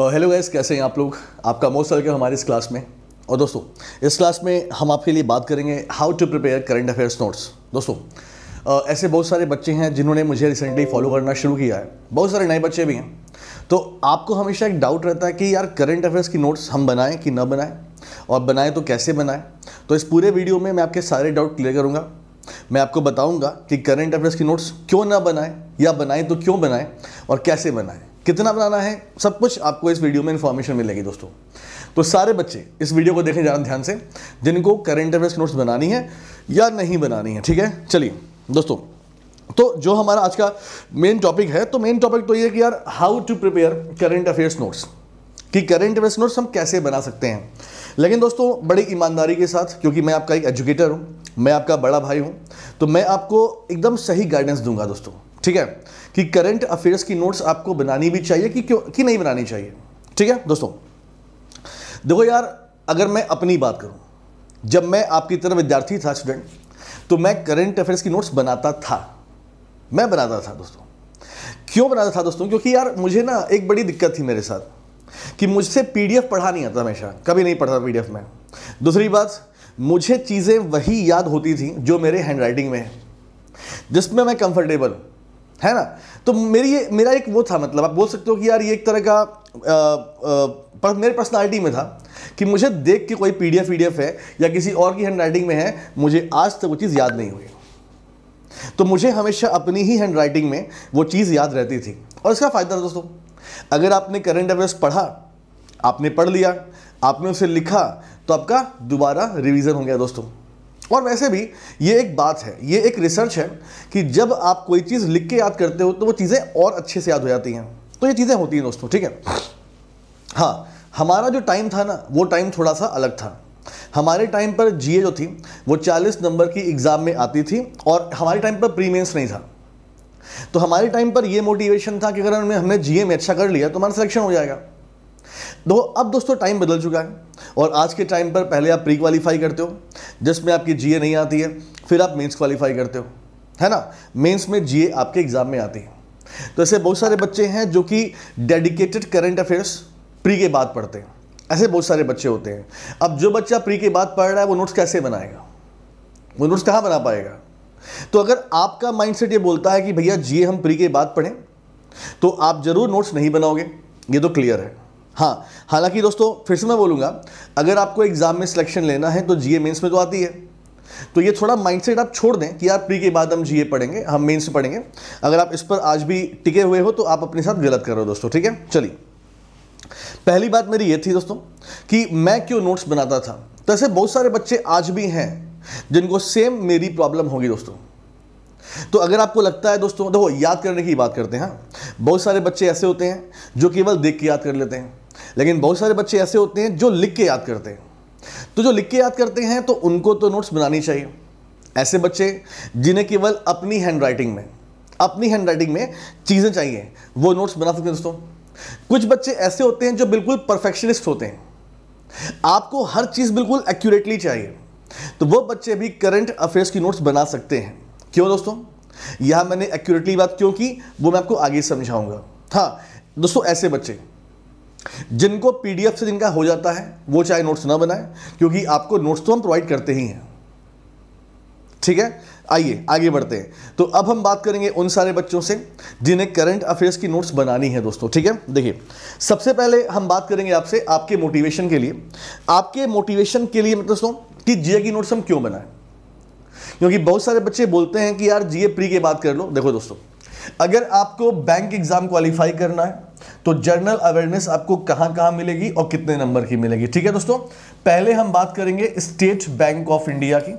Hello uh, gas कैसे हैं आप लोग आपका मोस्ट वेलकम हमारे इस क्लास में और दोस्तों इस क्लास में हम आपके लिए बात करेंगे how to prepare current affairs notes दोस्तों uh, ऐसे बहुत सारे बच्चे हैं जिन्होंने मुझे रिसेंटली फॉलो करना शुरू किया है बहुत सारे नए बच्चे भी हैं तो आपको हमेशा एक डाउट रहता है कि यार करंट अफेयर्स की नोट्स हम बनाएं कि ना बनाएं और बनाएं तो कैसे बनाएं तो इस पूरे वीडियो में मैं आपके सारे डाउट क्लियर करूँगा मैं आपको बताऊँगा कि करंट अफेयर्स की नोट्स क्यों ना बनाएं या बनाएं तो क्यों बनाएं और कैसे बनाएं कितना बनाना है सब कुछ आपको इस वीडियो में इन्फॉर्मेशन मिलेगी दोस्तों तो सारे बच्चे इस वीडियो को देखें ज़्यादा ध्यान से जिनको करंट अफेयर्स नोट्स बनानी है या नहीं बनानी है ठीक है चलिए दोस्तों तो जो हमारा आज का मेन टॉपिक है तो मेन टॉपिक तो ये कि यार how to prepare current affairs notes कि करेंट अफेयर्स नोट्स हम कैसे बना सकते हैं लेकिन दोस्तों बड़ी ईमानदारी के साथ क्योंकि मैं आपका एक एजुकेटर हूँ मैं आपका बड़ा भाई हूँ तो मैं आपको एकदम सही गाइडेंस दूंगा दोस्तों ठीक है कि करंट अफेयर्स की नोट्स आपको बनानी भी चाहिए कि क्यों कि नहीं बनानी चाहिए ठीक है दोस्तों देखो यार अगर मैं अपनी बात करूं जब मैं आपकी तरह विद्यार्थी था स्टूडेंट तो मैं करंट अफेयर्स की नोट्स बनाता था मैं बनाता था दोस्तों क्यों बनाता था दोस्तों क्योंकि यार मुझे ना एक बड़ी दिक्कत थी मेरे साथ कि मुझसे पीडीएफ पढ़ा नहीं आता हमेशा कभी नहीं पढ़ता पीडीएफ में दूसरी बात मुझे चीज़ें वही याद होती थी जो मेरे हैंडराइटिंग में है जिसमें मैं कंफर्टेबल हूँ है ना तो मेरी ये मेरा एक वो था मतलब आप बोल सकते हो कि यार ये एक तरह का आ, आ, पर मेरे पर्सनालिटी में था कि मुझे देख के कोई पीडीएफ पीडीएफ है या किसी और की हैंड राइटिंग में है मुझे आज तक वो चीज़ याद नहीं हुई तो मुझे हमेशा अपनी ही हैंड राइटिंग में वो चीज़ याद रहती थी और इसका फ़ायदा था दोस्तों अगर आपने करंट अफेयर्स पढ़ा आपने पढ़ लिया आपने उसे लिखा तो आपका दोबारा रिवीजन हो गया दोस्तों और वैसे भी ये एक बात है ये एक रिसर्च है कि जब आप कोई चीज़ लिख के याद करते हो तो वो चीज़ें और अच्छे से याद हो जाती हैं तो ये चीज़ें होती हैं दोस्तों ठीक है हाँ हमारा जो टाइम था ना वो टाइम थोड़ा सा अलग था हमारे टाइम पर जीए जो थी वो 40 नंबर की एग्ज़ाम में आती थी और हमारे टाइम पर प्री मेंस नहीं था तो हमारे टाइम पर ये मोटिवेशन था कि अगर हमने हमने जीए में अच्छा कर लिया तो हमारा सिलेक्शन हो जाएगा दो अब दोस्तों टाइम बदल चुका है और आज के टाइम पर पहले आप प्री क्वालिफाई करते हो जिसमें आपकी जीए नहीं आती है फिर आप मेंस क्वालिफाई करते हो है ना मेंस में जीए आपके एग्ज़ाम में आती है तो ऐसे बहुत सारे बच्चे हैं जो कि डेडिकेटेड करंट अफेयर्स प्री के बाद पढ़ते हैं ऐसे बहुत सारे बच्चे होते हैं अब जो बच्चा प्री के बाद पढ़ रहा है वो नोट्स कैसे बनाएगा वो नोट्स कहाँ बना पाएगा तो अगर आपका माइंडसेट ये बोलता है कि भैया जीए हम प्री के बाद पढ़ें तो आप ज़रूर नोट्स नहीं बनाओगे ये तो क्लियर है हाँ हालांकि दोस्तों फिर से मैं बोलूँगा अगर आपको एग्ज़ाम में सिलेक्शन लेना है तो जीए मेंस में तो आती है तो ये थोड़ा माइंडसेट आप छोड़ दें कि यार प्री के बाद हम जीए पढ़ेंगे हम मेंस पढ़ेंगे अगर आप इस पर आज भी टिके हुए हो तो आप अपने साथ गलत कर रहे हो दोस्तों ठीक है चलिए पहली बात मेरी ये थी दोस्तों कि मैं क्यों नोट्स बनाता था तो ऐसे बहुत सारे बच्चे आज भी हैं जिनको सेम मेरी प्रॉब्लम होगी दोस्तों तो अगर आपको लगता है दोस्तों देखो याद करने की बात करते हैं हाँ। बहुत सारे बच्चे ऐसे होते हैं जो केवल देख के याद कर लेते हैं लेकिन बहुत सारे बच्चे ऐसे होते हैं जो लिख के याद करते हैं तो जो लिख के याद करते हैं तो उनको तो नोट्स बनानी चाहिए ऐसे बच्चे जिन्हें केवल अपनी हैंड राइटिंग में अपनी हैंड राइटिंग में चीज़ें चाहिए वो नोट्स बना सकते हैं दोस्तों कुछ बच्चे ऐसे होते हैं जो बिल्कुल परफेक्शनिस्ट होते हैं आपको हर चीज़ बिल्कुल एक्यूरेटली चाहिए तो वो बच्चे भी करंट अफेयर्स की नोट्स बना सकते हैं क्यों दोस्तों यहाँ मैंने एक्यूरेटली बात क्यों की वो मैं आपको आगे समझाऊंगा हाँ दोस्तों ऐसे बच्चे जिनको पीडीएफ से जिनका हो जाता है वो चाहे नोट्स ना बनाए क्योंकि आपको नोट्स तो हम प्रोवाइड करते ही हैं ठीक है आइए आगे बढ़ते हैं तो अब हम बात करेंगे उन सारे बच्चों से जिन्हें करंट अफेयर्स की नोट्स बनानी है दोस्तों ठीक है देखिए सबसे पहले हम बात करेंगे आपसे आपके मोटिवेशन के लिए आपके मोटिवेशन के लिए मतलब दोस्तों कि जीए की नोट्स हम क्यों बनाएं क्योंकि बहुत सारे बच्चे बोलते हैं कि यार जीए प्री के बात कर लो देखो दोस्तों अगर आपको बैंक एग्जाम क्वालिफाई करना है तो जर्नल अवेयरनेस आपको कहां कहां मिलेगी और कितने नंबर की मिलेगी ठीक है दोस्तों पहले हम बात करेंगे स्टेट बैंक ऑफ इंडिया की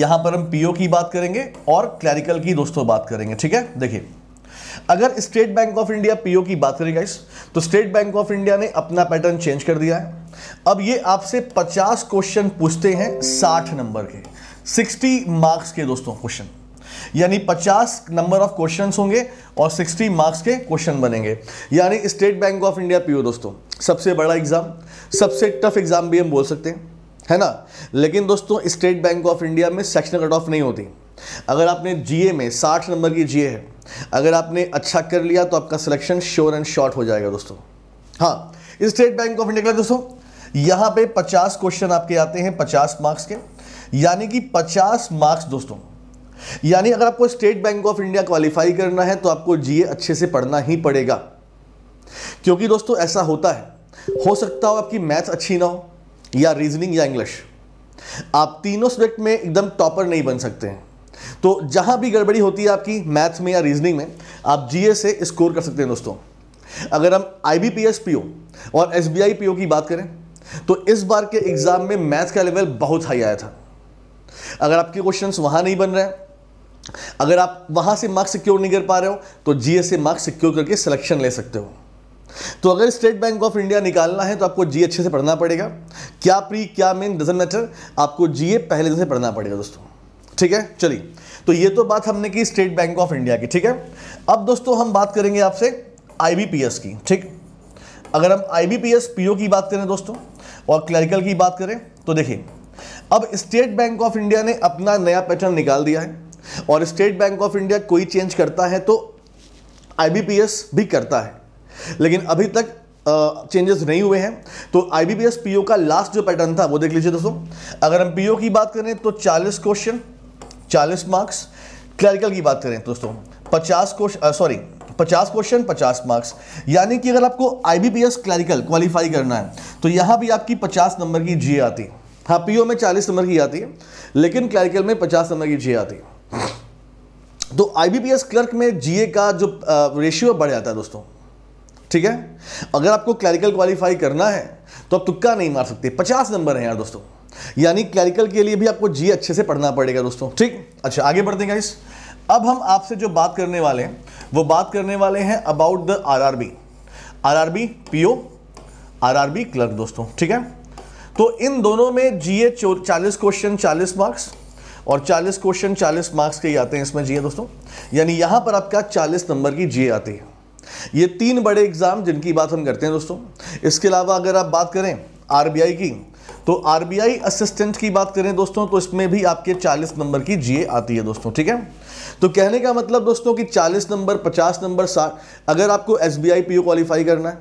यहां पर हम पीओ की बात करेंगे और क्लैरिकल की दोस्तों बात करेंगे ठीक है देखिए अगर State Bank of India PO की बात करें गाइस तो स्टेट बैंक ऑफ इंडिया ने अपना पैटर्न चेंज कर दिया है अब ये आपसे 50 क्वेश्चन पूछते हैं 60 नंबर के 60 मार्क्स के दोस्तों क्वेश्चन यानी 50 नंबर ऑफ क्वेश्चंस होंगे और 60 मार्क्स के क्वेश्चन बनेंगे यानी State Bank of India PO दोस्तों सबसे बड़ा एग्ज़ाम सबसे टफ एग्ज़ाम भी हम बोल सकते हैं है ना लेकिन दोस्तों स्टेट बैंक ऑफ इंडिया में सेक्शन कट ऑफ नहीं होती अगर आपने जीए में 60 नंबर की जीए है अगर आपने अच्छा कर लिया तो आपका सिलेक्शन श्योर एंड शॉर्ट हो जाएगा दोस्तों हाँ स्टेट बैंक ऑफ इंडिया का दोस्तों यहां पे 50 क्वेश्चन आपके आते हैं 50 मार्क्स के यानी कि 50 मार्क्स दोस्तों यानी अगर आपको State Bank of India qualify करना है तो आपको जीए अच्छे से पढ़ना ही पड़ेगा क्योंकि दोस्तों ऐसा होता है हो सकता हो आपकी मैथ्स अच्छी ना हो या रीजनिंग या इंग्लिश आप तीनों सब्जेक्ट में एकदम टॉपर नहीं बन सकते हैं तो जहां भी गड़बड़ी होती है आपकी मैथ्स में या रीजनिंग में आप जीए से स्कोर कर सकते हैं दोस्तों अगर हम आईबीपीएस पीओ और एसबीआई पीओ की बात करें तो इस बार के एग्जाम में मैथ्स का लेवल बहुत हाई आया था अगर आपके क्वेश्चंस वहां नहीं बन रहे अगर आप वहां से मार्क्स सिक्योर नहीं कर पा रहे हो तो जीएस से मार्क्स सिक्योर करके सिलेक्शन ले सकते हो तो अगर स्टेट बैंक ऑफ इंडिया निकालना है तो आपको जी अच्छे से पढ़ना पड़ेगा क्या प्री क्या मेन डजेंट मैटर आपको जीए पहले से पढ़ना पड़ेगा दोस्तों ठीक है चलिए तो ये तो बात हमने की स्टेट बैंक ऑफ इंडिया की ठीक है अब दोस्तों हम बात करेंगे आपसे आईबीपीएस की ठीक अगर हम आईबीपीएस पीओ की बात करें दोस्तों और क्लरिकल की बात करें तो देखिए अब स्टेट बैंक ऑफ इंडिया ने अपना नया पैटर्न निकाल दिया है और स्टेट बैंक ऑफ इंडिया कोई चेंज करता है तो आईबीपीएस भी करता है लेकिन अभी तक चेंजेस नहीं हुए हैं तो आईबीपीएस पीओ का लास्ट जो पैटर्न था वो देख लीजिए दोस्तों अगर हम पीओ की बात करें तो 40 क्वेश्चन 40 मार्क्स क्लरिकल की बात करें दोस्तों 50 क्वेश्चन सॉरी 50 क्वेश्चन 50 मार्क्स यानी कि अगर आपको आई क्लरिकल क्वालिफाई करना है तो यहां भी आपकी पचास नंबर की जी आती हाँ पीओ में 40 नंबर की आती है लेकिन क्लरिकल में पचास नंबर की जी आती है तो आईबीपीएस क्लर्क में जीए का जो रेशियो बढ़ जाता है दोस्तों ठीक है अगर आपको क्लैरिकल क्वालिफाई करना है तो आप तुक्का नहीं मार सकते पचास नंबर है यार दोस्तों यानी क्लैरिकल के लिए भी आपको जीए अच्छे से पढ़ना पड़ेगा दोस्तों ठीक अच्छा आगे बढ़ते हैं इस अब हम आपसे जो बात करने वाले हैं वो बात करने वाले हैं about the RRB RRB PO RRB clerk दोस्तों ठीक है तो इन दोनों में जीए चालीस क्वेश्चन चालीस मार्क्स और 40 क्वेश्चन 40 मार्क्स के ही आते हैं इसमें जी हाँ दोस्तों यानी यहाँ पर आपका 40 नंबर की जी आती है ये तीन बड़े एग्ज़ाम जिनकी बात हम करते हैं दोस्तों इसके अलावा अगर आप बात करें आर की तो आर असिस्टेंट की बात करें दोस्तों तो इसमें भी आपके 40 नंबर की जीए आती है दोस्तों ठीक है तो कहने का मतलब दोस्तों कि 40 नंबर 50 नंबर साठ अगर आपको एस बी क्वालिफाई करना है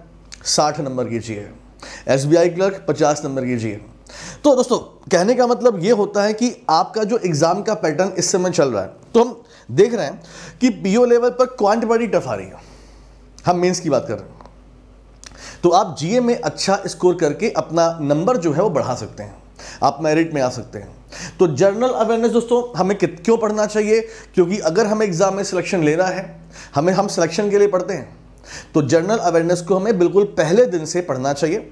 60 नंबर की GA S B clerk 50 number की जीए तो दोस्तों कहने का मतलब ये होता है कि आपका जो एग्ज़ाम का पैटर्न इस समय चल रहा है तो हम देख रहे हैं कि पीओ लेवल पर क्वांट बड़ी टफ आ रही है हम मेंस की बात कर रहे हैं तो आप जीए में अच्छा स्कोर करके अपना नंबर जो है वो बढ़ा सकते हैं आप मेरिट में आ सकते हैं तो जर्नल अवेयरनेस दोस्तों हमें कित क्यों पढ़ना चाहिए क्योंकि अगर हमें एग्ज़ाम में सिलेक्शन लेना है हमें हम सिलेक्शन के लिए पढ़ते हैं तो जनरल अवेयरनेस को हमें बिल्कुल पहले दिन से पढ़ना चाहिए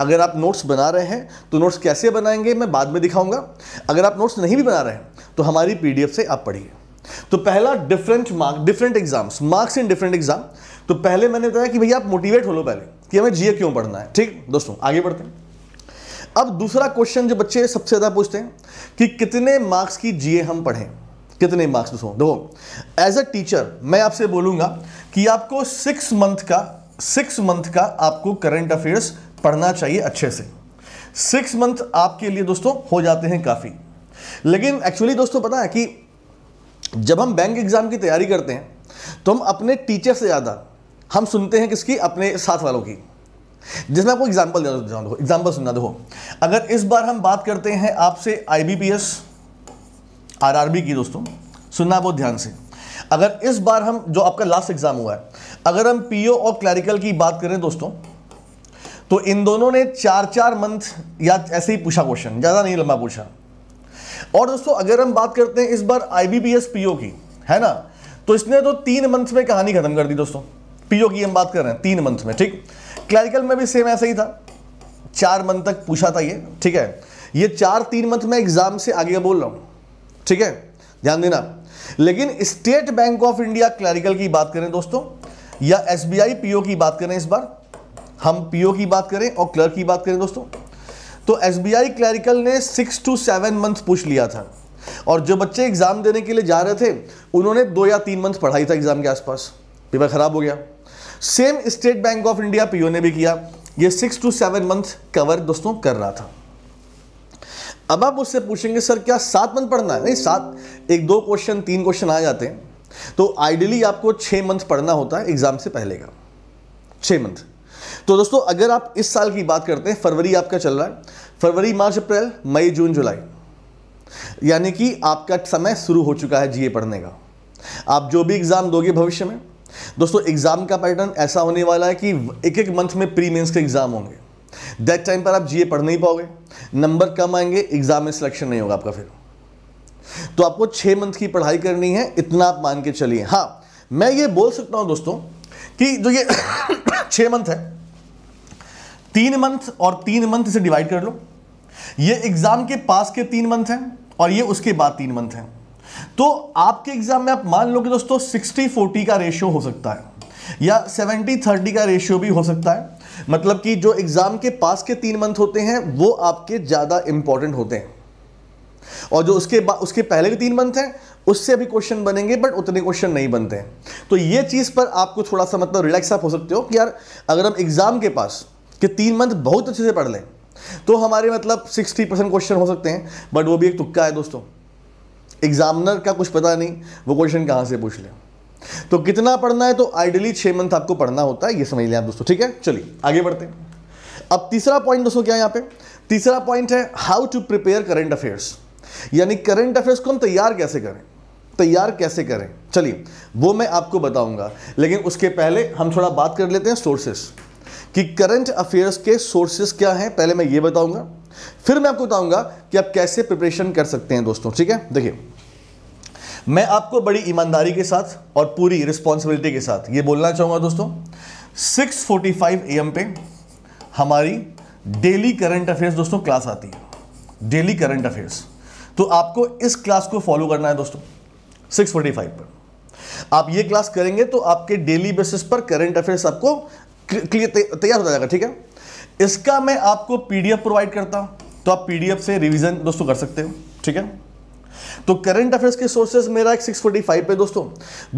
अगर आप नोट्स बना रहे हैं तो नोट्स कैसे बनाएंगे मैं बाद में दिखाऊंगा अगर आप नोट्स नहीं भी बना रहे हैं तो हमारी पीडीएफ से आप पढ़िए तो पहला different mark different exams marks in different exam तो पहले मैंने बताया कि भैया आप मोटिवेट हो लो पहले कि हमें जीए क्यों पढ़ना है ठीक दोस्तों आगे बढ़ते हैं अब दूसरा क्वेश्चन जो बच्चे सबसे ज़्यादा पूछते हैं कि कितने मार्क्स की जीए हम पढ़ें कितने मार्क्स दोस्तों देखो एज अ टीचर मैं आपसे बोलूंगा कि आपको सिक्स मंथ का सिक्स मंथ का आपको करंट अफेयर्स पढ़ना चाहिए अच्छे से सिक्स मंथ आपके लिए दोस्तों हो जाते हैं काफ़ी लेकिन एक्चुअली दोस्तों पता है कि जब हम बैंक एग्ज़ाम की तैयारी करते हैं तो हम अपने टीचर से ज़्यादा हम सुनते हैं किसकी अपने साथ वालों की जिसमें आपको एग्जाम्पल देना दो एग्जाम्पल सुनना दो अगर इस बार हम बात करते हैं आपसे I B P S R R B की दोस्तों सुनना बहुत ध्यान से अगर इस बार हम जो आपका लास्ट एग्जाम हुआ है अगर हम पीओ और क्लैरिकल की बात करें दोस्तों तो इन दोनों ने चार चार मंथ या ऐसे ही पूछा क्वेश्चन ज़्यादा नहीं लंबा पूछा और दोस्तों अगर हम बात करते हैं इस बार आईबीपीएस पीओ की है ना तो इसने तो तीन मंथ में कहानी खत्म कर दी दोस्तों पीओ की हम बात कर रहे हैं तीन मंथ में ठीक क्लैरिकल में भी सेम ऐसा ही था चार मंथ तक पूछा था ये ठीक है ये चार तीन मंथ में एग्जाम से आगे बोल रहा हूं ठीक है ध्यान देना लेकिन State Bank of India clerical की बात करें दोस्तों या एस पीओ की बात करें इस बार हम पीओ की बात करें और क्लर्क की बात करें दोस्तों तो एस बी क्लैरिकल ने सिक्स टू सेवन मंथ पूछ लिया था और जो बच्चे एग्ज़ाम देने के लिए जा रहे थे उन्होंने दो या तीन मंथ पढ़ाई था एग्ज़ाम के आसपास पेपर ख़राब हो गया same State Bank of India PO ने भी किया ये six two seven month cover दोस्तों कर रहा था अब आप उससे पूछेंगे सर क्या सात मंथ पढ़ना है नहीं सात एक दो क्वेश्चन तीन क्वेश्चन आ जाते हैं तो आइडियली आपको छः मंथ पढ़ना होता है एग्जाम से पहले का छः मंथ तो दोस्तों अगर आप इस साल की बात करते हैं फरवरी आपका चल रहा है फरवरी मार्च अप्रैल मई जून जुलाई यानी कि आपका समय शुरू हो चुका है जीए पढ़ने का आप जो भी एग्ज़ाम दोगे भविष्य में दोस्तों एग्ज़ाम का पैटर्न ऐसा होने वाला है कि एक एक मंथ में प्री मेंस के एग्ज़ाम होंगे दैट टाइम पर आप जीए पढ़ नहीं पाओगे नंबर कम आएंगे एग्जाम में सिलेक्शन नहीं होगा आपका फिर तो आपको छह मंथ की पढ़ाई करनी है इतना आप मान के चलिए हाँ मैं ये बोल सकता हूं दोस्तों कि जो ये छह मंथ है तीन मंथ और तीन मंथ से डिवाइड कर लो ये एग्ज़ाम के पास के तीन मंथ हैं और ये उसके बाद तीन मंथ हैं तो आपके एग्ज़ाम में आप मान लो कि दोस्तों सिक्सटी फोर्टी का रेशियो हो सकता है या सेवेंटी थर्टी का रेशियो भी हो सकता है मतलब कि जो एग्ज़ाम के पास के तीन मंथ होते हैं वो आपके ज़्यादा इंपॉर्टेंट होते हैं और जो उसके बाद उसके पहले के तीन मंथ हैं उससे भी क्वेश्चन बनेंगे बट उतने क्वेश्चन नहीं बनते हैं तो ये चीज़ पर आपको थोड़ा सा मतलब रिलैक्स आप हो सकते हो कि यार अगर हम एग्ज़ाम के पास के तीन मंथ बहुत अच्छे से पढ़ लें तो हमारे मतलब सिक्सटी परसेंट क्वेश्चन हो सकते हैं बट वो भी एक तुक्का है दोस्तों एग्जामिनर का कुछ पता नहीं वो क्वेश्चन कहाँ से पूछ लें तो कितना पढ़ना है तो आइडली छह मंथ आपको पढ़ना होता है ये समझ लिया दोस्तों ठीक है चलिए आगे बढ़ते हैं अब तीसरा पॉइंट दोस्तों क्या है यहाँ पे तीसरा पॉइंट है how to prepare current affairs यानी करंट अफेयर्स को हम तैयार कैसे करें तैयार कैसे करें चलिए वो मैं आपको बताऊंगा लेकिन उसके पहले हम थोड़ा बात कर लेते हैं सोर्सेस कि करंट अफेयर्स के सोर्सेस क्या हैं पहले मैं ये बताऊंगा फिर मैं आपको बताऊंगा कि आप कैसे प्रिपरेशन कर सकते हैं दोस्तों ठीक है देखिए मैं आपको बड़ी ईमानदारी के साथ और पूरी रिस्पॉन्सिबिलिटी के साथ ये बोलना चाहूँगा दोस्तों 6:45 फोर्टी पे हमारी डेली करंट अफेयर्स दोस्तों क्लास आती है डेली करंट अफेयर्स तो आपको इस क्लास को फॉलो करना है दोस्तों 6:45 पर आप ये क्लास करेंगे तो आपके डेली बेसिस पर करंट अफेयर्स आपको क्लियर तैयार हो जाएगा ठीक है इसका मैं आपको पीडीएफ प्रोवाइड करता हूँ तो आप पीडीएफ से रिवीजन दोस्तों कर सकते हो ठीक है तो करंट अफेयर्स के सोर्सेज मेरा एक 645 पे दोस्तों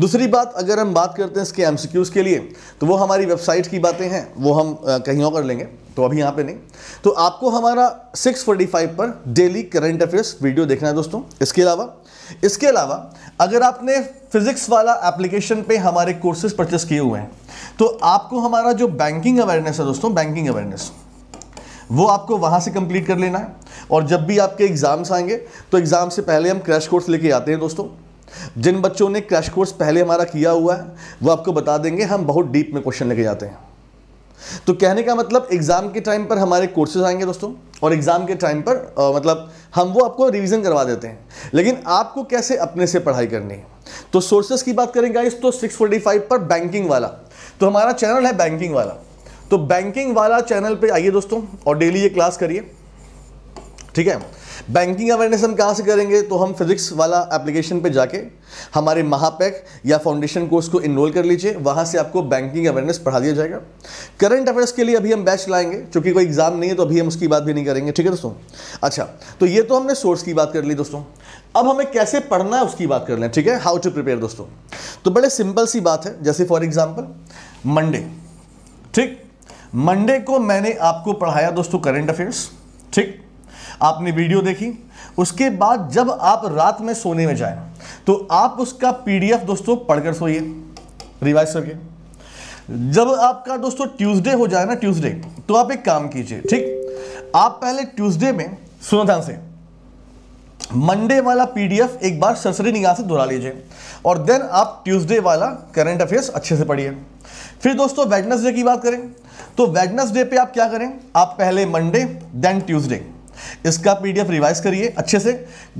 दूसरी बात अगर हम बात करते हैं इसके एमसीक्यूज के लिए तो वो हमारी वेबसाइट की बातें हैं वो हम कहीं और कर लेंगे तो अभी यहाँ पे नहीं तो आपको हमारा 645 पर डेली करंट अफेयर्स वीडियो देखना है दोस्तों इसके अलावा इसके अलावा अगर आपने फिजिक्स वाला एप्लीकेशन पे हमारे कोर्सेज परचेस किए हुए हैं तो आपको हमारा जो बैंकिंग अवेयरनेस है दोस्तों बैंकिंग अवेयरनेस वो आपको वहां से कंप्लीट कर लेना है और जब भी आपके एग्ज़ाम्स आएंगे तो एग्ज़ाम से पहले हम क्रैश कोर्स लेके आते हैं दोस्तों जिन बच्चों ने क्रैश कोर्स पहले हमारा किया हुआ है वो आपको बता देंगे हम बहुत डीप में क्वेश्चन लेके जाते हैं तो कहने का मतलब एग्ज़ाम के टाइम पर हमारे कोर्सेज आएंगे दोस्तों और एग्ज़ाम के टाइम पर आ, मतलब हम वो आपको रिवीजन करवा देते हैं लेकिन आपको कैसे अपने से पढ़ाई करनी है तो सोर्सेज की बात करेंगे इस तो 645 पर बैंकिंग वाला तो हमारा चैनल है बैंकिंग वाला तो बैंकिंग वाला चैनल पर आइए दोस्तों और डेली ये क्लास करिए ठीक है बैंकिंग अवेयरनेस हम कहाँ से करेंगे तो हम फिजिक्स वाला एप्लीकेशन पे जाके हमारे महापैक या फाउंडेशन कोर्स को इनरोल कर लीजिए वहाँ से आपको बैंकिंग अवेयरनेस पढ़ा दिया जाएगा करंट अफेयर्स के लिए अभी हम बैच लाएंगे क्योंकि कोई एग्जाम नहीं है तो अभी हम उसकी बात भी नहीं करेंगे ठीक है दोस्तों अच्छा तो ये तो हमने सोर्स की बात कर ली दोस्तों अब हमें कैसे पढ़ना है उसकी बात कर लें ठीक है हाउ टू प्रिपेयर दोस्तों तो बड़े सिंपल सी बात है जैसे फॉर एग्जाम्पल मंडे ठीक मंडे को मैंने आपको पढ़ाया दोस्तों करंट अफेयर्स ठीक आपने वीडियो देखी उसके बाद जब आप रात में सोने में जाए तो आप उसका पीडीएफ दोस्तों पढ़कर सोइए रिवाइज करके जब आपका दोस्तों ट्यूसडे हो जाए ना ट्यूसडे तो आप एक काम कीजिए ठीक आप पहले ट्यूसडे में सुनो ध्यान से मंडे वाला पीडीएफ एक बार सरसरी निगाह से दोहरा लीजिए और देन आप ट्यूसडे वाला करंट अफेयर्स अच्छे से पढ़िए फिर दोस्तों वेडनेसडे की बात करें तो वेडनेसडे पे आप क्या करें आप पहले मंडे देन ट्यूसडे इसका पीडीएफ रिवाइज करिए अच्छे से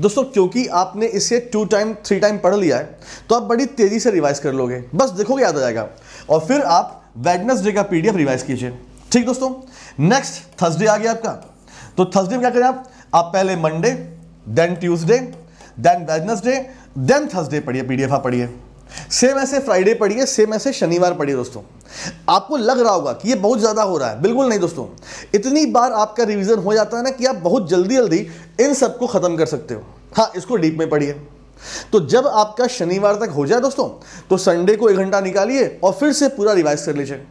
दोस्तों क्योंकि आपने इसे टू टाइम थ्री टाइम पढ़ लिया है तो आप बड़ी तेज़ी से रिवाइज कर लोगे बस देखोगे याद आ जाएगा और फिर आप वेडनेसडे का पीडीएफ रिवाइज कीजिए ठीक दोस्तों नेक्स्ट थर्सडे आ गया आपका तो थर्सडे में क्या करें आप आप पहले Monday then Tuesday then Wednesday then Thursday पढ़िए पीडीएफ आप पढ़िए सेम ऐसे फ्राइडे पढ़िए सेम ऐसे शनिवार पढ़िए दोस्तों आपको लग रहा होगा कि ये बहुत ज़्यादा हो रहा है बिल्कुल नहीं दोस्तों इतनी बार आपका रिवीजन हो जाता है ना कि आप बहुत जल्दी जल्दी इन सबको ख़त्म कर सकते हो हाँ इसको डीप में पढ़िए तो जब आपका शनिवार तक हो जाए दोस्तों तो संडे को एक घंटा निकालिए और फिर से पूरा रिवाइज कर लीजिए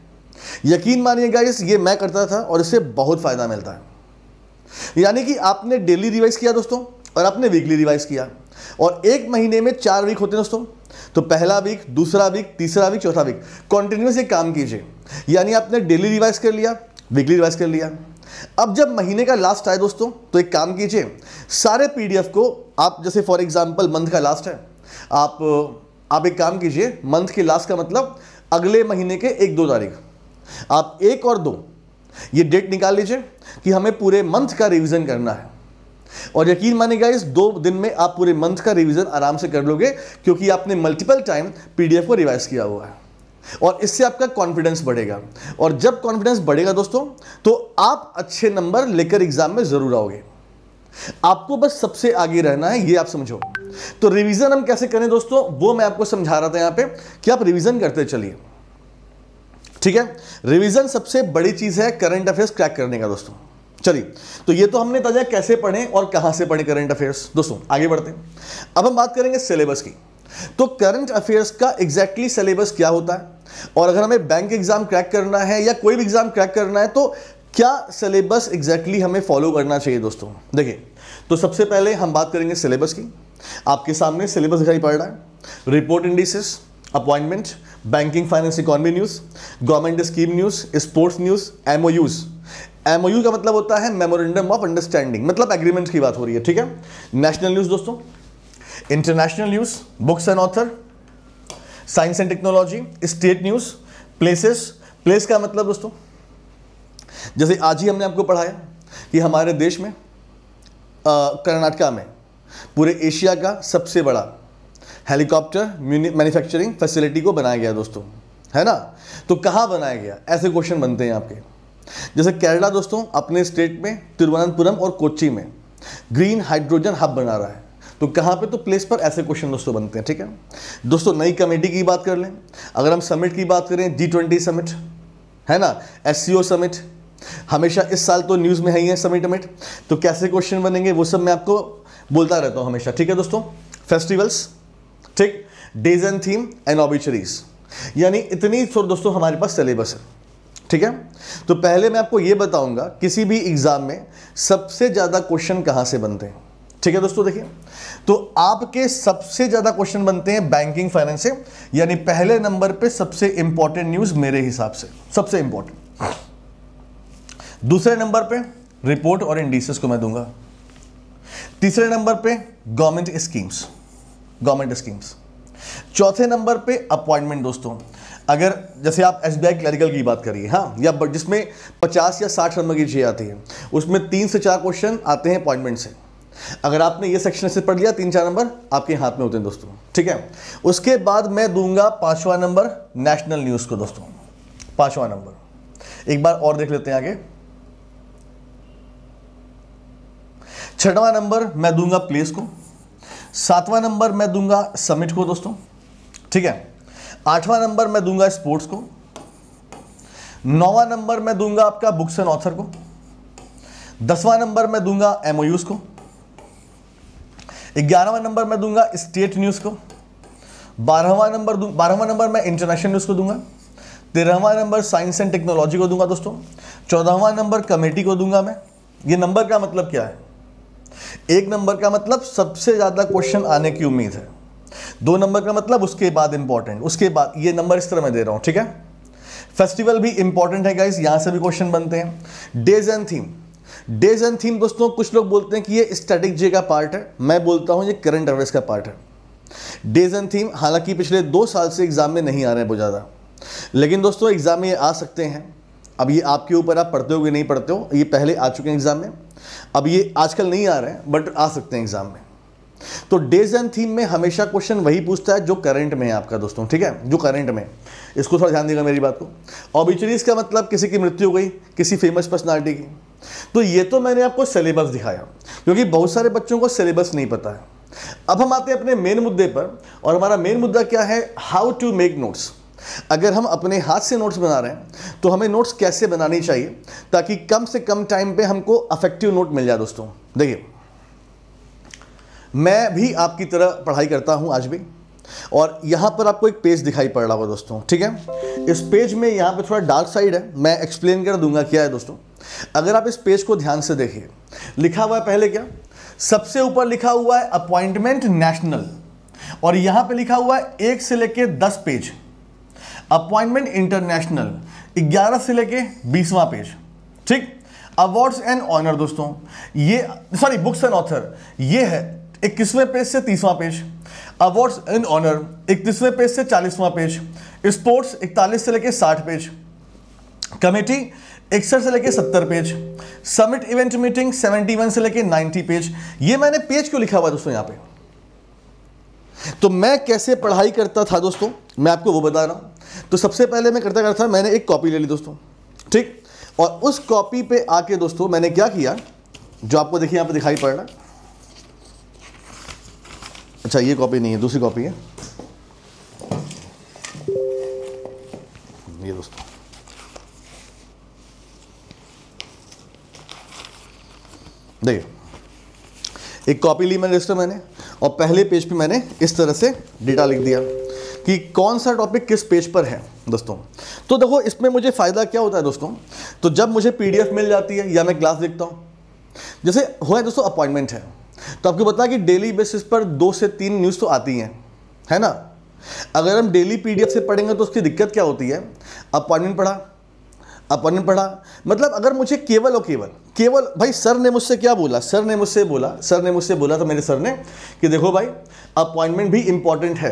यकीन मानिए गाइस ये मैं करता था और इससे बहुत फ़ायदा मिलता है यानी कि आपने डेली रिवाइज किया दोस्तों और आपने वीकली रिवाइज किया और एक महीने में चार वीक होते हैं दोस्तों तो पहला वीक दूसरा वीक तीसरा वीक चौथा वीक कॉन्टिन्यूस एक काम कीजिए यानी आपने डेली रिवाइज कर लिया वीकली रिवाइज कर लिया अब जब महीने का लास्ट आए दोस्तों तो एक काम कीजिए सारे पीडीएफ को आप जैसे फॉर एग्जांपल मंथ का लास्ट है आप आप एक काम कीजिए मंथ के लास्ट का मतलब अगले महीने के एक दो तारीख आप एक और दो ये डेट निकाल लीजिए कि हमें पूरे मंथ का रिवीजन करना है और यकीन मानेगा इस दो दिन में आप पूरे मंथ का रिवीजन आराम से कर लोगे क्योंकि आपने मल्टीपल टाइम पीडीएफ को रिवाइज किया हुआ है और इससे आपका कॉन्फिडेंस बढ़ेगा और जब कॉन्फिडेंस बढ़ेगा दोस्तों तो आप अच्छे नंबर लेकर एग्जाम में ज़रूर आओगे आपको बस सबसे आगे रहना है ये आप समझो तो रिवीजन हम कैसे करें दोस्तों वो मैं आपको समझा रहा था यहां पे कि आप रिवीजन करते चलिए ठीक है रिवीजन सबसे बड़ी चीज है करंट अफेयर्स क्रैक करने का दोस्तों चलिए तो ये तो हमने ताजा कैसे पढ़ें और कहाँ से पढ़ें करंट अफेयर्स दोस्तों आगे बढ़ते हैं अब हम बात करेंगे सिलेबस की तो करंट अफेयर्स का एग्जैक्टली exactly सिलेबस क्या होता है और अगर हमें बैंक एग्जाम क्रैक करना है या कोई भी एग्जाम क्रैक करना है तो क्या सिलेबस एग्जैक्टली हमें फॉलो करना चाहिए दोस्तों देखिए तो सबसे पहले हम बात करेंगे सिलेबस की आपके सामने सिलेबस दिखाई पड़ रहा है report indices appointment banking finance economy news government scheme news sports news MO Us MO U का मतलब होता है मेमोरेंडम ऑफ अंडरस्टैंडिंग मतलब एग्रीमेंट की बात हो रही है ठीक है नेशनल न्यूज़ दोस्तों international news books and author science and technology state news places place का मतलब दोस्तों जैसे आज ही हमने आपको पढ़ाया कि हमारे देश में कर्नाटका में पूरे एशिया का सबसे बड़ा हेलीकॉप्टर मैन्युफैक्चरिंग फैसिलिटी को बनाया गया दोस्तों है ना तो कहाँ बनाया गया ऐसे क्वेश्चन बनते हैं आपके जैसे केरला दोस्तों अपने स्टेट में तिरुवनंतपुरम और कोची में ग्रीन हाइड्रोजन हब बना रहा है तो कहाँ पे तो प्लेस पर ऐसे क्वेश्चन दोस्तों बनते हैं ठीक है दोस्तों नई कमेटी की बात कर लें अगर हम समिट की बात करें जी ट्वेंटी समिट है ना एस समिट हमेशा इस साल तो न्यूज़ में है ही है समिट अमिट तो कैसे क्वेश्चन बनेंगे वो सब मैं आपको बोलता रहता हूँ हमेशा ठीक है दोस्तों फेस्टिवल्स ठीक days and theme and obituaries यानी इतनी दोस्तों हमारे पास सिलेबस है ठीक है तो पहले मैं आपको यह बताऊंगा किसी भी एग्ज़ाम में सबसे ज़्यादा क्वेश्चन कहां से बनते हैं ठीक है दोस्तों देखिए तो आपके सबसे ज़्यादा क्वेश्चन बनते हैं बैंकिंग फाइनेंस से यानी पहले नंबर पे सबसे इंपॉर्टेंट न्यूज़ मेरे हिसाब से सबसे इंपॉर्टेंट दूसरे नंबर पे रिपोर्ट और इंडीसेस को मैं दूंगा तीसरे नंबर पे गवर्नमेंट स्कीम्स गवर्नमेंट स्कीम्स चौथे नंबर पे अपॉइंटमेंट दोस्तों अगर जैसे आप एस बी क्लरिकल की बात करिए हाँ या जिसमें 50 या 60 नंबर की जी आती है उसमें तीन से चार क्वेश्चन आते हैं अपॉइंटमेंट से अगर आपने ये सेक्शन से पढ़ लिया तीन चार नंबर आपके हाथ में होते हैं दोस्तों ठीक है उसके बाद मैं दूंगा पांचवा नंबर नेशनल न्यूज़ को दोस्तों पांचवा नंबर एक बार और देख लेते हैं आगे छठवा नंबर मैं दूंगा प्लेस को सातवां नंबर मैं दूंगा समिट को दोस्तों ठीक है आठवां नंबर मैं दूंगा स्पोर्ट्स को नौवां नंबर मैं दूंगा आपका बुक्स एंड ऑथर को दसवां नंबर मैं दूंगा एमओयूज को ग्यारहवां नंबर मैं दूंगा स्टेट न्यूज़ को बारहवां नंबर बारहवा बारहवां नंबर मैं इंटरनेशनल न्यूज़ को दूंगा तेरहवां नंबर साइंस एंड टेक्नोलॉजी को दूंगा दोस्तों चौदहवां नंबर कमेटी को दूंगा मैं ये नंबर का मतलब क्या है एक नंबर का मतलब सबसे ज़्यादा क्वेश्चन आने की उम्मीद है दो नंबर का मतलब उसके बाद इंपॉर्टेंट उसके बाद ये नंबर इस तरह मैं दे रहा हूँ ठीक है फेस्टिवल भी इंपॉर्टेंट है गाइज यहाँ से भी क्वेश्चन बनते हैं days and theme days and theme दोस्तों कुछ लोग बोलते हैं कि ये स्टैटिक जे का पार्ट है मैं बोलता हूँ ये करंट अफेयर्स का पार्ट है डेज एंड थीम हालांकि पिछले दो साल से एग्ज़ाम में नहीं आ रहे हैं बहुत ज़्यादा लेकिन दोस्तों एग्ज़ाम में ये आ सकते हैं अब ये आपके ऊपर आप पढ़ते हो कि नहीं पढ़ते हो ये पहले आ चुके हैं एग्ज़ाम में अब ये आजकल नहीं आ रहे हैं बट आ सकते हैं एग्जाम में तो डेज एंड थीम में हमेशा क्वेश्चन वही पूछता है जो करंट में है आपका दोस्तों ठीक है जो करंट में इसको थोड़ा ध्यान देगा मेरी बात को ऑबिचरीज का मतलब किसी की मृत्यु हो गई किसी फेमस पर्सनालिटी की तो ये तो मैंने आपको सिलेबस दिखाया क्योंकि बहुत सारे बच्चों को सिलेबस नहीं पता है अब हम आते हैं अपने मेन मुद्दे पर और हमारा मेन मुद्दा क्या है हाउ टू मेक नोट्स अगर हम अपने हाथ से नोट्स बना रहे हैं तो हमें नोट्स कैसे बनानी चाहिए ताकि कम से कम टाइम पे हमको अफेक्टिव नोट मिल जाए दोस्तों देखिए मैं भी आपकी तरह पढ़ाई करता हूं आज भी और यहां पर आपको एक पेज दिखाई पड़ रहा होगा दोस्तों ठीक है इस पेज में यहां पे थोड़ा डार्क साइड है मैं एक्सप्लेन कर दूंगा क्या है दोस्तों अगर आप इस पेज को ध्यान से देखिए लिखा हुआ है पहले क्या सबसे ऊपर लिखा हुआ है अपॉइंटमेंट नेशनल और यहां पे लिखा हुआ है एक से लेकर दस पेज अपॉइंटमेंट इंटरनेशनल 11 से लेके 20वां पेज ठीक अवार्ड्स एंड ऑनर दोस्तों ये सॉरी बुक्स एंड ऑथर ये है इक्कीसवें पेज से तीसवां पेज अवार्ड्स एंड ऑनर इकतीसवें पेज से चालीसवां पेज स्पोर्ट्स इकतालीस से लेके साठ पेज कमेटी इकसठ से लेके सत्तर page summit event meeting seventy one से लेके नाइन्टी पेज ये मैंने पेज क्यों लिखा हुआ दोस्तों यहाँ पे तो मैं कैसे पढ़ाई करता था दोस्तों मैं आपको वो बता रहा हूँ तो सबसे पहले मैं करता करता था मैंने एक कॉपी ले ली दोस्तों ठीक और उस कॉपी पे आके दोस्तों मैंने क्या किया जो आपको देखिए यहाँ पर दिखाई पड़ रहा अच्छा ये कॉपी नहीं है दूसरी कॉपी है ये दोस्तों देखिए एक कॉपी ली मैंने रजिस्टर मैंने और पहले पेज पे मैंने इस तरह से डेटा लिख दिया कि कौन सा टॉपिक किस पेज पर है दोस्तों तो देखो इसमें मुझे फ़ायदा क्या होता है दोस्तों तो जब मुझे पी मिल जाती है या मैं क्लास देखता हूँ जैसे हुआ है दोस्तों अपॉइंटमेंट है तो आपको पता कि डेली बेसिस पर दो से तीन न्यूज़ तो आती हैं है ना अगर हम डेली पीडीएफ से पढ़ेंगे तो उसकी दिक्कत क्या होती है अपॉइंटमेंट पढ़ा अपन पढ़ा मतलब अगर मुझे केवल और केवल केवल भाई सर ने मुझसे क्या बोला सर ने मुझसे बोला सर ने मुझसे बोला तो मेरे सर ने कि देखो भाई अपॉइंटमेंट भी इंपॉर्टेंट है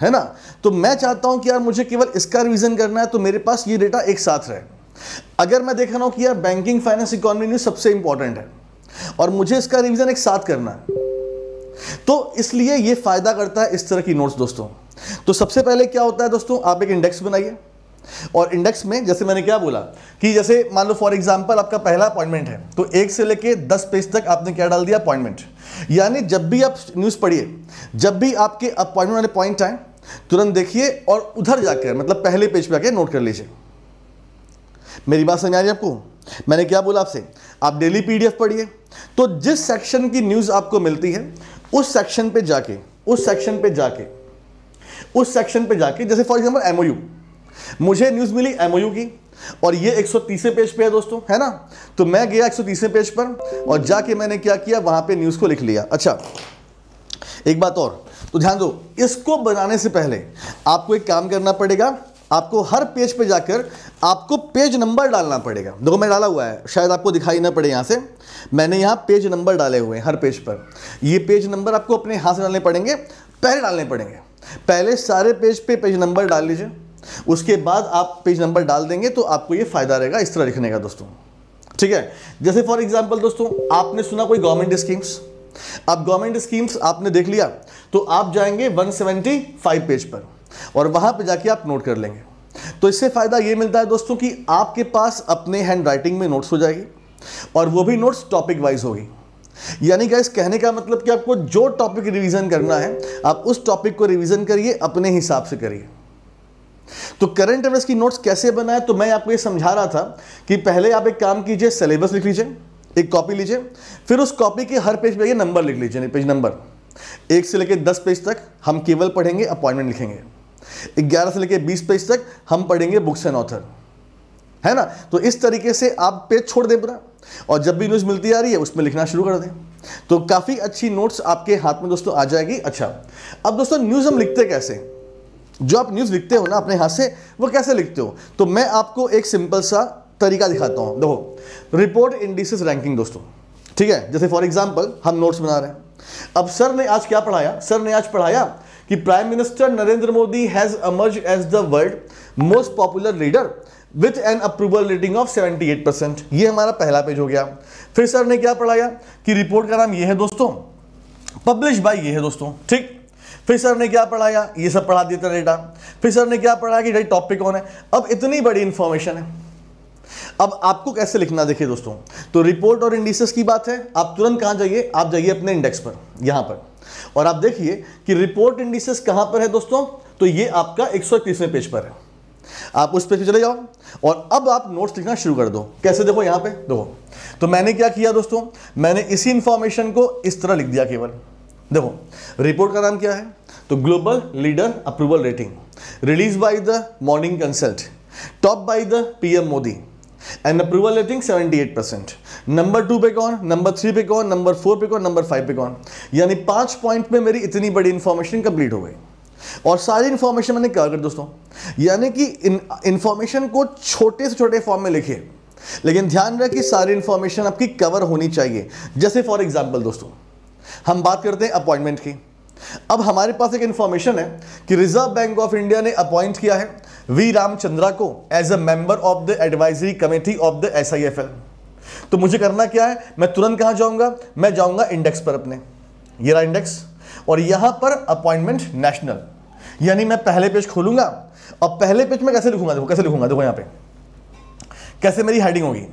है ना तो मैं चाहता हूं कि यार मुझे केवल इसका रिविज़न करना है तो मेरे पास ये डेटा एक साथ रहे अगर मैं देख रहा हूं कि यार बैंकिंग फाइनेंस इकोनॉमी न्यूज़ सबसे इंपॉर्टेंट है और मुझे इसका रिविज़न एक साथ करना है तो इसलिए ये फ़ायदा करता है इस तरह की नोट्स दोस्तों तो सबसे पहले क्या होता है दोस्तों आप एक इंडेक्स बनाइए और इंडेक्स में जैसे मैंने क्या बोला कि जैसे मान लो फॉर एग्जांपल आपका पहला अपॉइंटमेंट है तो एक से लेके दस पेज तक आपने क्या डाल दिया अपॉइंटमेंट यानी जब भी आप न्यूज़ पढ़िए जब भी आपके अपॉइंटमेंट वाले पॉइंट आए तुरंत देखिए और उधर जाकर मतलब पहले पेज पर पे आके नोट कर लीजिए मेरी बात समझ आ रही आपको मैंने क्या बोला आपसे आप डेली पी पढ़िए तो जिस सेक्शन की न्यूज़ आपको मिलती है उस सेक्शन पर जाके उस सेक्शन पर जाके उस सेक्शन पे जाके जैसे फॉर एग्जांपल एमओयू मुझे न्यूज़ मिली एमओयू की और ये तीसरे पेज पे है दोस्तों है ना तो मैं गया 130वें पेज पर और जाके मैंने क्या किया वहां पे न्यूज़ को लिख लिया अच्छा एक बात और तो ध्यान दो इसको बनाने से पहले आपको एक काम करना पड़ेगा आपको हर पेज पे जाकर आपको पेज नंबर डालना पड़ेगा देखो मैं डाला हुआ है शायद आपको दिखाई ना पड़े यहां से मैंने यहां पेज नंबर डाले हुए हैं हर पेज पर ये पेज नंबर आपको अपने हाथ से डालने पड़ेंगे पहले डालने पड़ेंगे पहले सारे पेज पे पेज नंबर डाल लीजिए उसके बाद आप पेज नंबर डाल देंगे तो आपको ये फ़ायदा रहेगा इस तरह लिखने का दोस्तों ठीक है जैसे फॉर एग्जाम्पल दोस्तों आपने सुना कोई गवर्नमेंट स्कीम्स अब गवर्नमेंट स्कीम्स आपने देख लिया तो आप जाएंगे 175 पेज पर और वहां पर जाके आप नोट कर लेंगे तो इससे फ़ायदा ये मिलता है दोस्तों कि आपके पास अपने हैंड राइटिंग में नोट्स हो जाएगी और वो भी नोट्स टॉपिक वाइज होगी यानी इस कहने का मतलब कि आपको जो टॉपिक रिवीजन करना है आप उस टॉपिक को रिवीजन करिए अपने हिसाब से करिए तो करंट अफेयर्स की नोट्स कैसे बनाए तो मैं आपको ये समझा रहा था कि पहले आप एक काम कीजिए सिलेबस लिख लीजिए एक कॉपी लीजिए फिर उस कॉपी के हर पेज पे नंबर लिख लीजिए पेज नंबर एक से लेकर दस पेज तक हम केवल पढ़ेंगे अपॉइंटमेंट लिखेंगे ग्यारह से लेकर बीस पेज तक हम पढ़ेंगे बुक्स एंड ऑथर है ना तो इस तरीके से आप पेज छोड़ दें पूरा और जब भी न्यूज़ मिलती आ रही है उसमें लिखना शुरू कर दें तो काफ़ी अच्छी नोट्स आपके हाथ में दोस्तों आ जाएगी अच्छा अब दोस्तों न्यूज़ हम लिखते कैसे जो आप न्यूज़ लिखते हो ना अपने हाथ से वो कैसे लिखते हो तो मैं आपको एक सिंपल सा तरीका दिखाता हूँ देखो रिपोर्ट इंडिसेस रैंकिंग दोस्तों ठीक है जैसे फॉर एग्जाम्पल हम नोट्स बना रहे हैं अब सर ने आज क्या पढ़ाया सर ने आज पढ़ाया कि prime minister Narendra Modi has emerged as the world most popular leader with an approval rating of 78 percent ये हमारा पहला पेज हो गया फिर सर ने क्या पढ़ाया कि रिपोर्ट का नाम ये है दोस्तों पब्लिश बाय ये है दोस्तों ठीक फिर सर ने क्या पढ़ाया ये सब पढ़ा दिया था डेटा फिर सर ने क्या पढ़ाया कि भाई टॉपिक कौन है अब इतनी बड़ी इन्फॉर्मेशन है अब आपको कैसे लिखना देखिए दोस्तों तो रिपोर्ट और इंडिसेस की बात है आप तुरंत कहाँ जाइए आप जाइए अपने इंडेक्स पर यहाँ पर और आप देखिए कि रिपोर्ट इंडिसेस कहाँ पर है दोस्तों तो ये आपका एक पेज पर है आप उस पेज पर चले जाओ और अब आप नोट्स लिखना शुरू कर दो कैसे देखो यहाँ पे देखो तो मैंने क्या किया दोस्तों मैंने इसी इंफॉर्मेशन को इस तरह लिख दिया केवल देखो रिपोर्ट का नाम क्या है तो global leader approval rating release by the Morning Consult top by the PM Modi and approval rating 78 percent number two पे कौन नंबर थ्री पे कौन नंबर फोर पे कौन नंबर फाइव पे कौन यानी पांच पॉइंट में मेरी इतनी बड़ी इंफॉर्मेशन कंप्लीट हो गई और सारी इंफॉर्मेशन मैंने कहा कर दोस्तों यानी कि इंफॉर्मेशन को छोटे से छोटे फॉर्म में लिखिए लेकिन ध्यान रखिए कि सारी इंफॉर्मेशन आपकी कवर होनी चाहिए जैसे फॉर एग्जाम्पल दोस्तों हम बात करते हैं अपॉइंटमेंट की अब हमारे पास एक इंफॉर्मेशन है कि रिजर्व बैंक ऑफ इंडिया ने अपॉइंट किया है वी रामचंद्रा को as a member of the advisory committee of the S तो मुझे करना क्या है मैं तुरंत कहाँ जाऊँगा मैं जाऊँगा इंडेक्स पर अपने ये रहा इंडेक्स और यहाँ पर अपॉइंटमेंट नेशनल यानी मैं पहले पेज खोलूंगा और पहले पेज में कैसे लिखूंगा देखो कैसे लिखूंगा देखो यहाँ पे कैसे मेरी हेडिंग होगी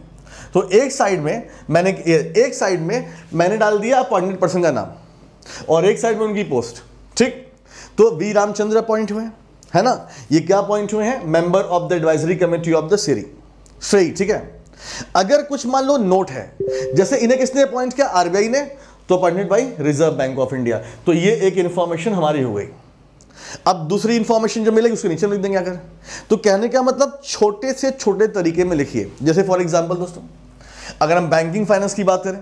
तो एक साइड में मैंने एक साइड में मैंने डाल दिया अपॉइंटेड पर्सन का नाम और एक साइड में उनकी पोस्ट ठीक तो वी रामचंद्र अपॉइंट हुए है ना ये क्या अपॉइंट हुए हैं member of the advisory committee of the सीरी सही ठीक है अगर कुछ मान लो नोट है जैसे इन्हें किसने अपॉइंट किया आरबीआई ने तो पंडित भाई रिजर्व बैंक ऑफ इंडिया तो ये एक इंफॉर्मेशन हमारी हो गई अब दूसरी इंफॉर्मेशन जो मिलेगी उसके नीचे लिख देंगे अगर तो कहने का मतलब छोटे से छोटे तरीके में लिखिए जैसे फॉर एग्जाम्पल दोस्तों अगर हम बैंकिंग फाइनेंस की बात करें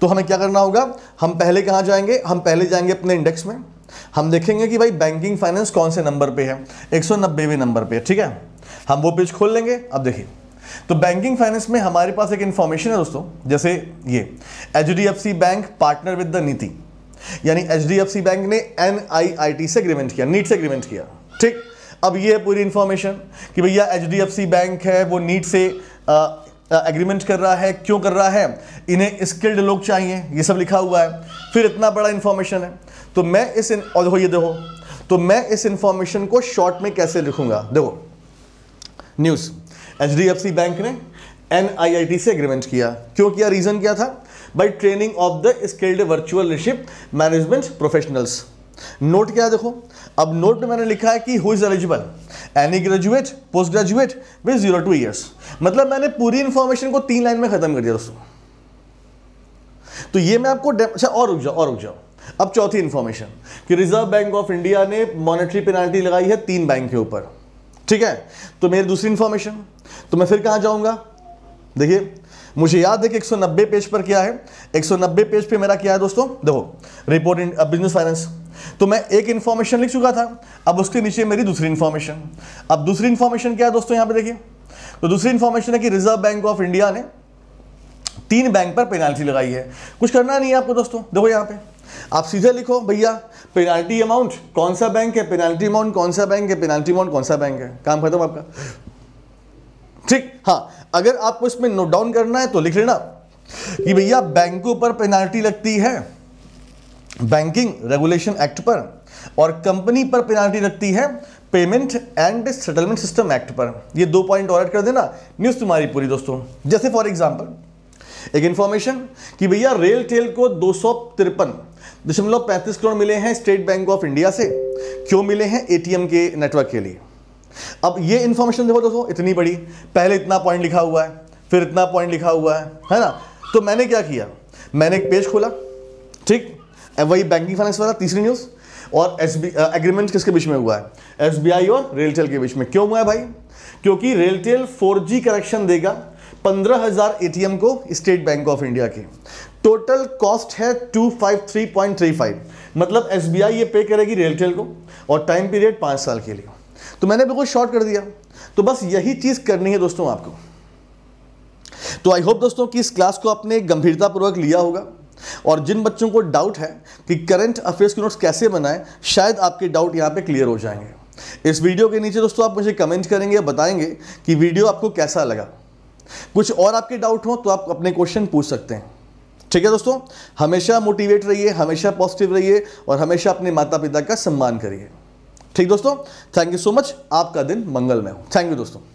तो हमें क्या करना होगा हम पहले कहाँ जाएंगे हम पहले जाएंगे अपने इंडेक्स में हम देखेंगे कि भाई बैंकिंग फाइनेंस कौन से नंबर पे है एक सौ नंबर पे ठीक है हम वो पेज खोल लेंगे अब देखिए तो बैंकिंग फाइनेंस में हमारे पास एक इंफॉर्मेशन है दोस्तों जैसे ये H bank partner with the NITI यानी एच बैंक ने एन से अग्रीमेंट किया नीट से अग्रीमेंट किया ठीक अब ये है पूरी इंफॉर्मेशन कि भैया एच बैंक है वो नीट से आ, एग्रीमेंट कर रहा है क्यों कर रहा है इन्हें स्किल्ड लोग चाहिए ये सब लिखा हुआ है फिर इतना बड़ा इन्फॉर्मेशन है तो मैं इस और देखो ये देखो तो मैं इस इन्फॉर्मेशन को शॉर्ट में कैसे लिखूंगा देखो न्यूज़ एच बैंक ने एन से एग्रीमेंट किया क्यों किया रीज़न क्या था by training of the skilled virtual leadership management professionals note क्या देखो अब नोट में मैंने लिखा है कि who is eligible any graduate post graduate with zero to years मतलब मैंने पूरी इंफॉर्मेशन को तीन लाइन में खत्म कर दिया दोस्तों तो ये मैं आपको अच्छा और रुक जाओ और रुक जाओ अब चौथी इंफॉर्मेशन कि रिजर्व बैंक ऑफ इंडिया ने मॉनेटरी पेनाल्टी लगाई है तीन बैंक के ऊपर ठीक है तो मेरी दूसरी इंफॉर्मेशन तो मैं फिर कहां जाऊंगा देखिए मुझे याद है कि 190 पेज पर क्या है 190 पेज पे मेरा क्या है दोस्तों देखो रिपोर्ट इन बिजनेस फाइनेंस तो मैं एक इंफॉर्मेशन लिख चुका था अब उसके नीचे मेरी दूसरी इंफॉर्मेशन अब दूसरी इंफॉर्मेशन क्या है दोस्तों यहां पे देखिए तो दूसरी इन्फॉर्मेशन है कि रिजर्व बैंक ऑफ इंडिया ने तीन बैंक पर पेनाल्टी लगाई है कुछ करना नहीं है आपको दोस्तों देखो यहां पे आप सीधे लिखो भैया पेनाल्टी अमाउंट कौन सा बैंक है पेनाल्टी अमाउंट कौन सा बैंक है पेनाल्टी अमाउंट कौन सा बैंक है काम खत्म आपका ठीक हाँ अगर आपको इसमें नोट डाउन करना है तो लिख लेना कि भैया बैंकों पर पेनाल्टी लगती है बैंकिंग रेगुलेशन एक्ट पर और कंपनी पर पेनाल्टी रखती है payment and settlement system act पर ये दो पॉइंट ऑर्डर कर देना न्यूज़ तुम्हारी पूरी दोस्तों जैसे फॉर एग्जांपल एक इंफॉर्मेशन कि भैया रेल टेल को दो सौ तिरपन दशमलव पैंतीस करोड़ मिले हैं स्टेट बैंक ऑफ इंडिया से क्यों मिले हैं एटीएम के नेटवर्क के लिए अब ये इन्फॉर्मेशन देखो दोस्तों इतनी बड़ी पहले इतना पॉइंट लिखा हुआ है फिर इतना पॉइंट लिखा हुआ है है ना तो मैंने क्या किया मैंने एक पेज खोला ठीक वही बैंकिंग फाइनेंस वाला तीसरी न्यूज़ और एस एग्रीमेंट uh, किसके बीच में हुआ है एस और रेलटेल के बीच में क्यों हुआ है भाई क्योंकि रेलटेल जी कनेक्शन देगा टी एम को स्टेट बैंक ऑफ इंडिया के टोटल कॉस्ट है 253.35 मतलब एस ये पे करेगी रेलटेल को और टाइम पीरियड पाँच साल के लिए तो मैंने बिल्कुल शॉर्ट कर दिया तो बस यही चीज़ करनी है दोस्तों आपको तो आई होप दोस्तों कि इस क्लास को आपने गंभीरतापूर्वक लिया होगा और जिन बच्चों को डाउट है कि करंट अफेयर्स के नोट्स कैसे बनाएं शायद आपके डाउट यहाँ पे क्लियर हो जाएंगे इस वीडियो के नीचे दोस्तों आप मुझे कमेंट करेंगे बताएंगे कि वीडियो आपको कैसा लगा कुछ और आपके डाउट हो तो आप अपने क्वेश्चन पूछ सकते हैं ठीक है दोस्तों हमेशा मोटिवेट रहिए हमेशा पॉजिटिव रहिए और हमेशा अपने माता पिता का सम्मान करिए ठीक दोस्तों थैंक यू सो मच आपका दिन मंगलमय हो थैंक यू दोस्तों